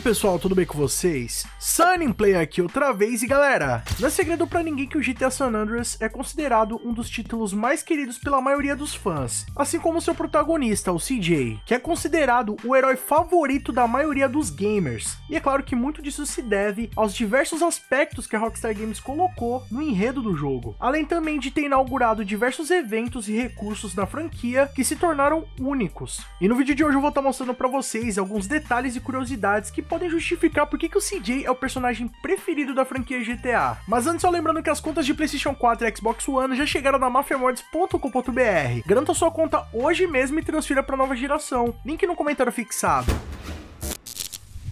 pessoal, tudo bem com vocês? Sunny Play aqui outra vez e galera, não é segredo pra ninguém que o GTA San Andreas é considerado um dos títulos mais queridos pela maioria dos fãs, assim como seu protagonista, o CJ, que é considerado o herói favorito da maioria dos gamers. E é claro que muito disso se deve aos diversos aspectos que a Rockstar Games colocou no enredo do jogo, além também de ter inaugurado diversos eventos e recursos da franquia que se tornaram únicos. E no vídeo de hoje eu vou estar tá mostrando para vocês alguns detalhes e curiosidades que podem justificar por que, que o CJ é o personagem preferido da franquia GTA. Mas antes, só lembrando que as contas de PlayStation 4 e Xbox One já chegaram na MafiaMords.com.br. Garanta sua conta hoje mesmo e transfira para nova geração. Link no comentário fixado.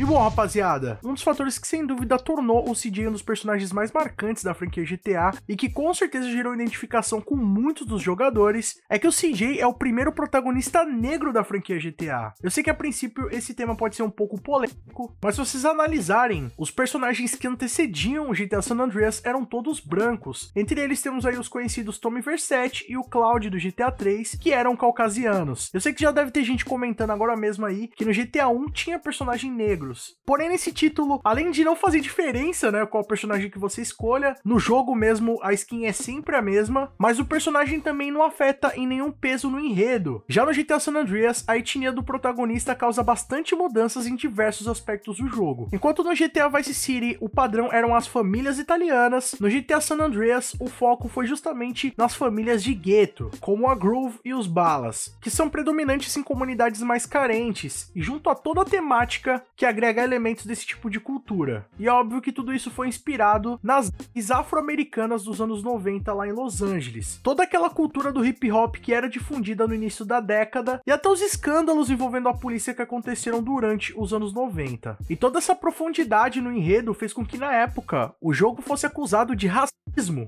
E bom, rapaziada, um dos fatores que sem dúvida tornou o CJ um dos personagens mais marcantes da franquia GTA e que com certeza gerou identificação com muitos dos jogadores é que o CJ é o primeiro protagonista negro da franquia GTA. Eu sei que a princípio esse tema pode ser um pouco polêmico, mas se vocês analisarem, os personagens que antecediam o GTA San Andreas eram todos brancos. Entre eles temos aí os conhecidos Tommy Versetti e o Cloud do GTA 3, que eram caucasianos. Eu sei que já deve ter gente comentando agora mesmo aí que no GTA 1 tinha personagem negro livros. Porém, nesse título, além de não fazer diferença, né, qual personagem que você escolha, no jogo mesmo a skin é sempre a mesma, mas o personagem também não afeta em nenhum peso no enredo. Já no GTA San Andreas, a etnia do protagonista causa bastante mudanças em diversos aspectos do jogo. Enquanto no GTA Vice City o padrão eram as famílias italianas, no GTA San Andreas o foco foi justamente nas famílias de gueto, como a Groove e os Balas, que são predominantes em comunidades mais carentes, e junto a toda a temática que a agregar elementos desse tipo de cultura. E é óbvio que tudo isso foi inspirado nas afro-americanas dos anos 90 lá em Los Angeles. Toda aquela cultura do hip hop que era difundida no início da década e até os escândalos envolvendo a polícia que aconteceram durante os anos 90. E toda essa profundidade no enredo fez com que na época o jogo fosse acusado de racismo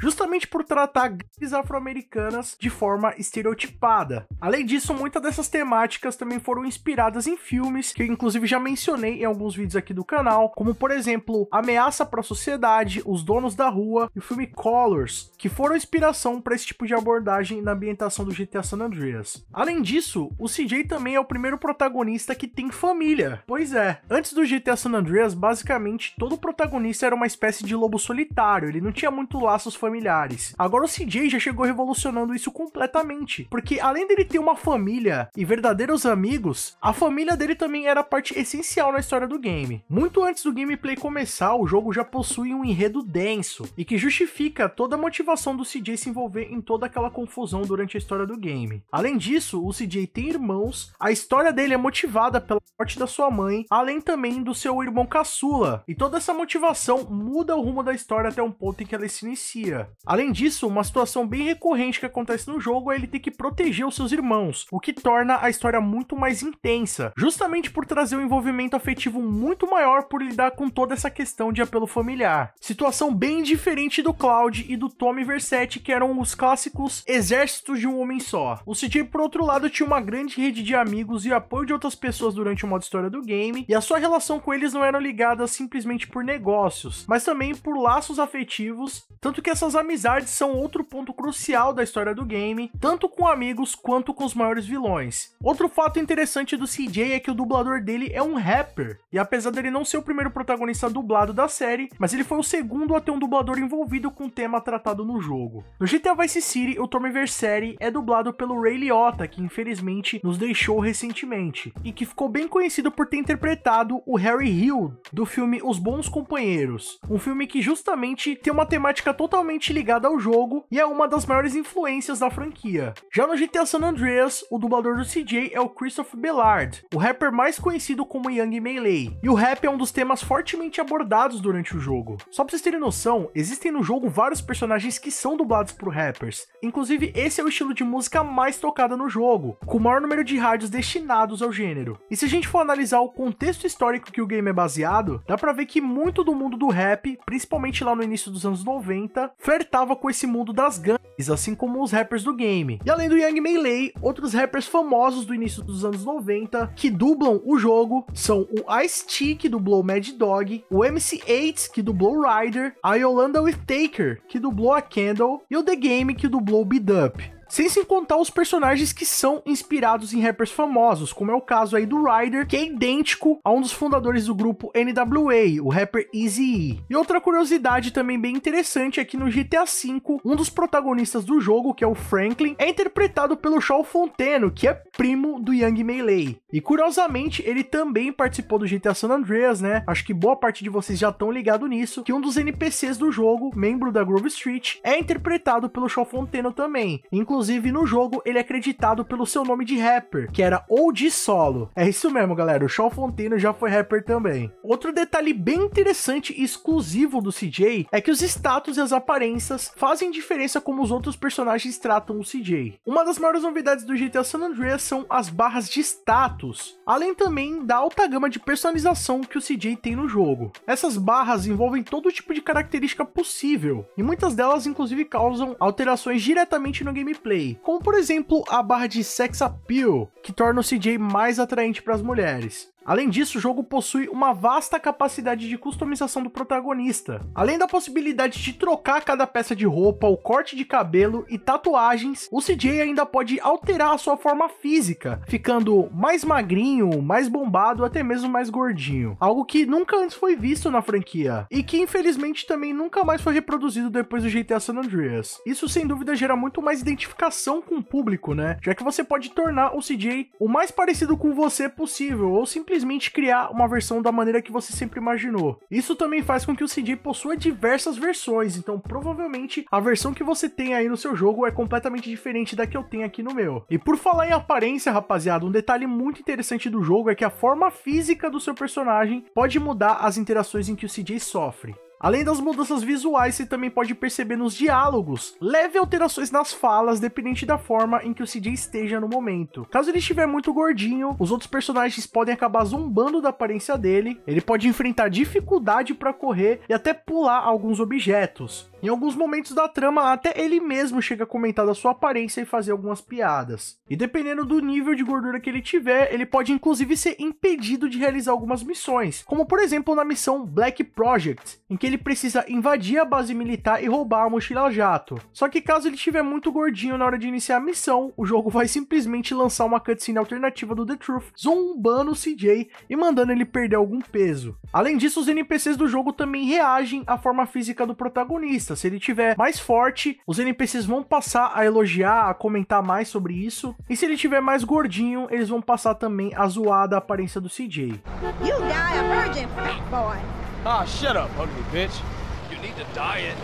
justamente por tratar gangues afro-americanas de forma estereotipada. Além disso, muitas dessas temáticas também foram inspiradas em filmes que eu inclusive já mencionei em alguns vídeos aqui do canal, como por exemplo Ameaça para a Sociedade, Os Donos da Rua e o filme Colors, que foram inspiração para esse tipo de abordagem na ambientação do GTA San Andreas. Além disso, o CJ também é o primeiro protagonista que tem família. Pois é, antes do GTA San Andreas, basicamente todo protagonista era uma espécie de lobo solitário, ele não tinha muito laços familiares. Agora o CJ já chegou revolucionando isso completamente, porque além dele ter uma família e verdadeiros amigos, a família dele também era parte essencial na história do game. Muito antes do gameplay começar, o jogo já possui um enredo denso e que justifica toda a motivação do CJ se envolver em toda aquela confusão durante a história do game. Além disso, o CJ tem irmãos, a história dele é motivada pela morte da sua mãe, além também do seu irmão caçula, e toda essa motivação muda o rumo da história até um ponto em que ela se inicia. Além disso, uma situação bem recorrente que acontece no jogo é ele ter que proteger os seus irmãos, o que torna a história muito mais intensa, justamente por trazer um envolvimento afetivo muito maior por lidar com toda essa questão de apelo familiar. Situação bem diferente do Cloud e do Tommy Versetti, que eram os clássicos exércitos de um homem só. O CJ, por outro lado, tinha uma grande rede de amigos e apoio de outras pessoas durante o modo história do game, e a sua relação com eles não era ligada simplesmente por negócios, mas também por laços afetivos, tanto que essas amizades são outro ponto crucial da história do game, tanto com amigos quanto com os maiores vilões. Outro fato interessante do CJ é que o dublador dele é um rapper, e apesar dele não ser o primeiro protagonista dublado da série, mas ele foi o segundo a ter um dublador envolvido com o tema tratado no jogo. No GTA Vice City, o Tommy Vercetti é dublado pelo Ray Liotta, que infelizmente nos deixou recentemente, e que ficou bem conhecido por ter interpretado o Harry Hill do filme Os Bons Companheiros, um filme que justamente tem uma temática totalmente ligada ao jogo e é uma das maiores influências da franquia. Já no GTA San Andreas, o dublador do CJ é o Christopher Bellard, o rapper mais conhecido como Young Melee, e o rap é um dos temas fortemente abordados durante o jogo. Só pra vocês terem noção, existem no jogo vários personagens que são dublados por rappers, inclusive esse é o estilo de música mais tocada no jogo, com o maior número de rádios destinados ao gênero. E se a gente for analisar o contexto histórico que o game é baseado, dá pra ver que muito do mundo do rap, principalmente lá no início dos anos 90, 30, flertava com esse mundo das gangues, assim como os rappers do game. E além do Young Melee, outros rappers famosos do início dos anos 90 que dublam o jogo são o Ice-T, que dublou Mad Dog, o MC8, que dublou Ryder, a Yolanda With Taker, que dublou a Candle e o The Game, que dublou Beat Up. Sem se contar os personagens que são inspirados em rappers famosos, como é o caso aí do Ryder, que é idêntico a um dos fundadores do grupo NWA, o rapper Eazy-E. E outra curiosidade também bem interessante é que no GTA V, um dos protagonistas do jogo, que é o Franklin, é interpretado pelo Shaw Fonteno, que é primo do Young Melee. E curiosamente, ele também participou do GTA San Andreas, né? Acho que boa parte de vocês já estão ligado nisso, que um dos NPCs do jogo, membro da Grove Street, é interpretado pelo Shaw Fonteno também. Inclusive Inclusive, no jogo, ele é acreditado pelo seu nome de rapper, que era Old Solo. É isso mesmo, galera. O Shawn Fontaine já foi rapper também. Outro detalhe bem interessante e exclusivo do CJ é que os status e as aparências fazem diferença como os outros personagens tratam o CJ. Uma das maiores novidades do GTA San Andreas são as barras de status, além também da alta gama de personalização que o CJ tem no jogo. Essas barras envolvem todo tipo de característica possível, e muitas delas inclusive causam alterações diretamente no gameplay gameplay, como por exemplo a barra de sex appeal, que torna o CJ mais atraente para as mulheres. Além disso, o jogo possui uma vasta capacidade de customização do protagonista, além da possibilidade de trocar cada peça de roupa, o corte de cabelo e tatuagens. O CJ ainda pode alterar a sua forma física, ficando mais magrinho, mais bombado, até mesmo mais gordinho, algo que nunca antes foi visto na franquia e que infelizmente também nunca mais foi reproduzido depois do GTA San Andreas. Isso sem dúvida gera muito mais identificação com o público, né? Já que você pode tornar o CJ o mais parecido com você possível ou simplesmente simplesmente criar uma versão da maneira que você sempre imaginou. Isso também faz com que o CD possua diversas versões, então provavelmente a versão que você tem aí no seu jogo é completamente diferente da que eu tenho aqui no meu. E por falar em aparência, rapaziada, um detalhe muito interessante do jogo é que a forma física do seu personagem pode mudar as interações em que o CJ sofre. Além das mudanças visuais, você também pode perceber nos diálogos, leve alterações nas falas, dependente da forma em que o CJ esteja no momento. Caso ele estiver muito gordinho, os outros personagens podem acabar zombando da aparência dele, ele pode enfrentar dificuldade para correr e até pular alguns objetos. Em alguns momentos da trama, até ele mesmo chega a comentar da sua aparência e fazer algumas piadas. E dependendo do nível de gordura que ele tiver, ele pode inclusive ser impedido de realizar algumas missões, como por exemplo na missão Black Project, em que ele precisa invadir a base militar e roubar a mochila jato. Só que caso ele estiver muito gordinho na hora de iniciar a missão, o jogo vai simplesmente lançar uma cutscene alternativa do The Truth, zombando o CJ e mandando ele perder algum peso. Além disso, os NPCs do jogo também reagem à forma física do protagonista, se ele tiver mais forte, os NPCs vão passar a elogiar, a comentar mais sobre isso. E se ele tiver mais gordinho, eles vão passar também a zoar da aparência do CJ. You die a virgin fat boy. Ah, shut up, ugly bitch. You need to diet.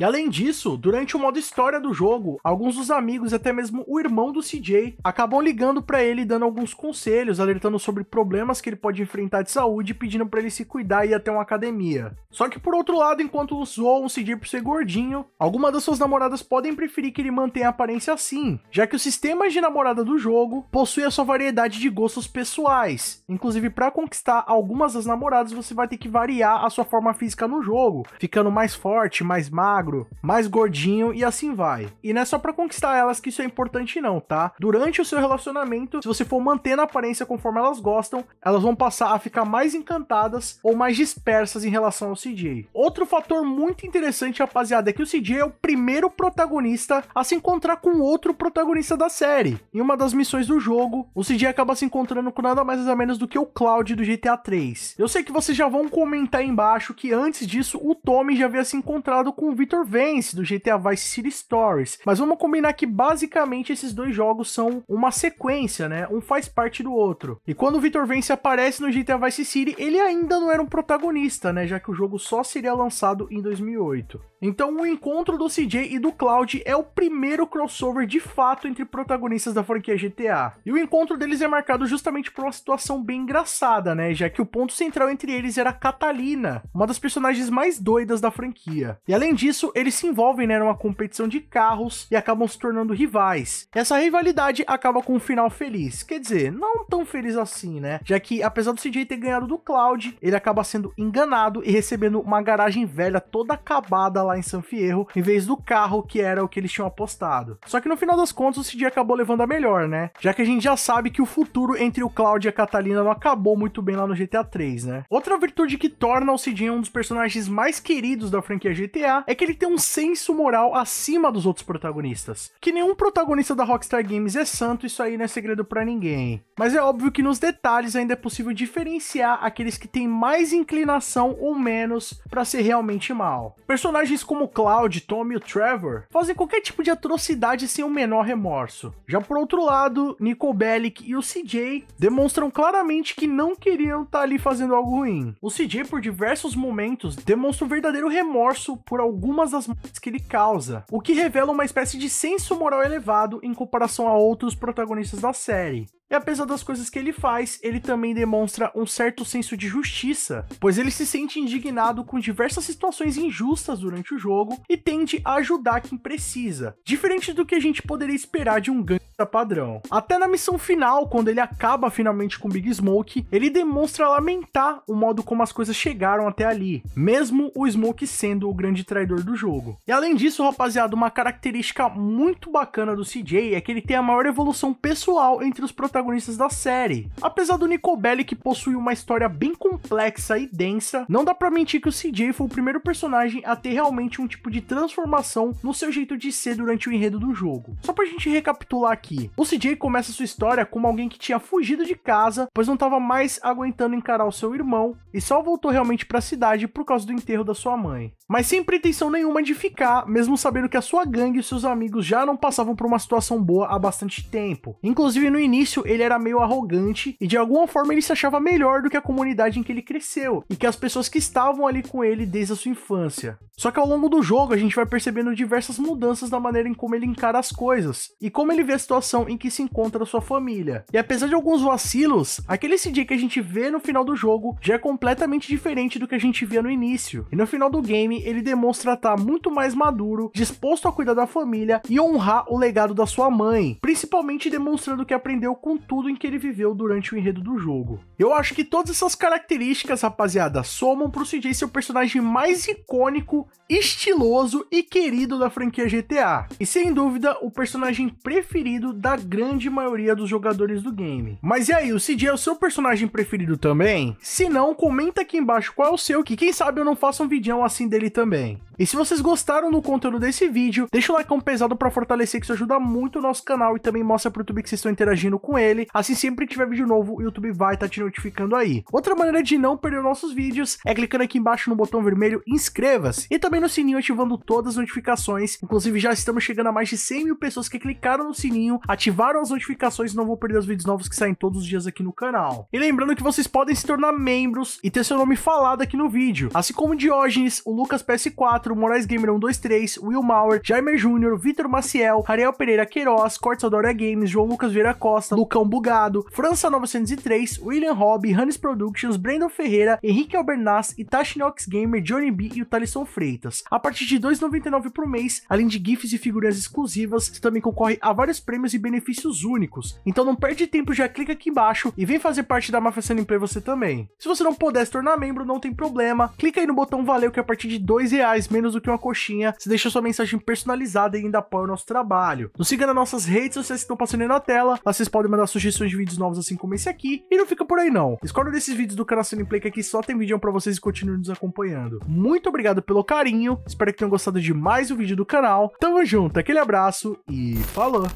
E além disso, durante o modo história do jogo, alguns dos amigos e até mesmo o irmão do CJ acabam ligando para ele dando alguns conselhos, alertando sobre problemas que ele pode enfrentar de saúde e pedindo para ele se cuidar e ir até uma academia. Só que por outro lado, enquanto zoam o CJ por ser gordinho, algumas das suas namoradas podem preferir que ele mantenha a aparência assim, já que o sistema de namorada do jogo possui a sua variedade de gostos pessoais. Inclusive, para conquistar algumas das namoradas, você vai ter que variar a sua forma física no jogo, ficando mais forte, mais magro, magro, mais gordinho e assim vai. E não é só para conquistar elas que isso é importante não, tá? Durante o seu relacionamento, se você for mantendo a aparência conforme elas gostam, elas vão passar a ficar mais encantadas ou mais dispersas em relação ao CJ. Outro fator muito interessante, rapaziada, é que o CJ é o primeiro protagonista a se encontrar com outro protagonista da série. Em uma das missões do jogo, o CJ acaba se encontrando com nada mais nada menos do que o Cloud do GTA 3. Eu sei que vocês já vão comentar embaixo que antes disso o Tommy já havia se encontrado com o Victor Victor Vance, do GTA Vice City Stories. Mas vamos combinar que basicamente esses dois jogos são uma sequência, né? Um faz parte do outro. E quando o Victor Vance aparece no GTA Vice City, ele ainda não era um protagonista, né? Já que o jogo só seria lançado em 2008. Então, o encontro do CJ e do Cloud é o primeiro crossover de fato entre protagonistas da franquia GTA. E o encontro deles é marcado justamente por uma situação bem engraçada, né? Já que o ponto central entre eles era Catalina, uma das personagens mais doidas da franquia. E além disso, eles se envolvem né, numa competição de carros e acabam se tornando rivais. Essa rivalidade acaba com um final feliz. Quer dizer, não tão feliz assim, né? Já que, apesar do CJ ter ganhado do Cloud, ele acaba sendo enganado e recebendo uma garagem velha toda acabada lá em San Fierro, em vez do carro que era o que eles tinham apostado. Só que no final das contas, o Cid acabou levando a melhor, né? Já que a gente já sabe que o futuro entre o Cláudio e a Catalina não acabou muito bem lá no GTA 3, né? Outra virtude que torna o Cid um dos personagens mais queridos da franquia GTA é que ele tem um senso moral acima dos outros protagonistas. Que nenhum protagonista da Rockstar Games é santo, isso aí não é segredo para ninguém. Mas é óbvio que nos detalhes ainda é possível diferenciar aqueles que têm mais inclinação ou menos para ser realmente mal. Personagens como Cloud, Tommy e o Trevor fazem qualquer tipo de atrocidade sem o menor remorso. Já por outro lado, Nicole Bellic e o CJ demonstram claramente que não queriam estar tá ali fazendo algo ruim. O CJ, por diversos momentos, demonstra um verdadeiro remorso por algumas das mortes que ele causa, o que revela uma espécie de senso moral elevado em comparação a outros protagonistas da série. E é apesar das coisas que ele faz, ele também demonstra um certo senso de justiça, pois ele se sente indignado com diversas situações injustas durante o jogo e tende a ajudar quem precisa, diferente do que a gente poderia esperar de um gangue padrão. Até na missão final, quando ele acaba finalmente com Big Smoke, ele demonstra lamentar o modo como as coisas chegaram até ali, mesmo o Smoke sendo o grande traidor do jogo. E além disso, rapaziada, uma característica muito bacana do CJ é que ele tem a maior evolução pessoal entre os protagonistas da série. Apesar do Nicole Belli que possui uma história bem complexa e densa, não dá pra mentir que o CJ foi o primeiro personagem a ter realmente um tipo de transformação no seu jeito de ser durante o enredo do jogo. Só pra gente recapitular aqui aqui. O CJ começa sua história como alguém que tinha fugido de casa, pois não estava mais aguentando encarar o seu irmão e só voltou realmente para a cidade por causa do enterro da sua mãe. Mas sem pretensão nenhuma de ficar, mesmo sabendo que a sua gangue e seus amigos já não passavam por uma situação boa há bastante tempo. Inclusive no início ele era meio arrogante e de alguma forma ele se achava melhor do que a comunidade em que ele cresceu e que as pessoas que estavam ali com ele desde a sua infância. Só que ao longo do jogo a gente vai percebendo diversas mudanças na maneira em como ele encara as coisas e como ele vê a situação situação em que se encontra sua família. E apesar de alguns vacilos, aquele CJ que a gente vê no final do jogo já é completamente diferente do que a gente via no início. E no final do game, ele demonstra estar tá muito mais maduro, disposto a cuidar da família e honrar o legado da sua mãe, principalmente demonstrando que aprendeu com tudo em que ele viveu durante o enredo do jogo. Eu acho que todas essas características, rapaziada, somam pro CJ ser o personagem mais icônico, estiloso e querido da franquia GTA. E sem dúvida, o personagem preferido preferido da grande maioria dos jogadores do game. Mas e aí, o CJ é o seu personagem preferido também? Se não, comenta aqui embaixo qual é o seu, que quem sabe eu não faça um vídeo assim dele também. E se vocês gostaram do conteúdo desse vídeo, deixa o like um pesado para fortalecer que isso ajuda muito o nosso canal e também mostra pro YouTube que vocês estão interagindo com ele. Assim sempre que tiver vídeo novo, o YouTube vai estar tá te notificando aí. Outra maneira de não perder nossos vídeos é clicando aqui embaixo no botão vermelho inscreva-se e também no sininho ativando todas as notificações. Inclusive já estamos chegando a mais de 100 mil pessoas que clicaram no sininho, ativaram as notificações e não vão perder os vídeos novos que saem todos os dias aqui no canal. E lembrando que vocês podem se tornar membros e ter seu nome falado aqui no vídeo, assim como o Diógenes, o Lucas PS4, 4, Moraes Gamer 123, Will Mauer, Jaime Júnior, Vitor Maciel, Ariel Pereira Queiroz, Cortes Aldora Games, João Lucas Vieira Costa, Lucão Bugado, França 903, William Hobby, Hannes Productions, Brandon Ferreira, Henrique Albernaz, Itachinox Gamer, Johnny B e o Thalisson Freitas. A partir de 2,99 por mês, além de GIFs e figurinhas exclusivas, você também concorre a vários prêmios e benefícios únicos. Então não perde tempo, já clica aqui embaixo e vem fazer parte da Mafia Sunny Play você também. Se você não puder se tornar membro, não tem problema, clica aí no botão valeu que é a partir de R$ reais menos do que uma coxinha. Se deixa sua mensagem personalizada e ainda apoia o nosso trabalho. Nos siga nas nossas redes sociais que estão passando aí na tela. Lá vocês podem mandar sugestões de vídeos novos assim como esse aqui. E não fica por aí não. Escolha desses vídeos do canal Cine que aqui só tem vídeo para vocês e continuem nos acompanhando. Muito obrigado pelo carinho. Espero que tenham gostado de mais um vídeo do canal. Tamo junto, aquele abraço e falou!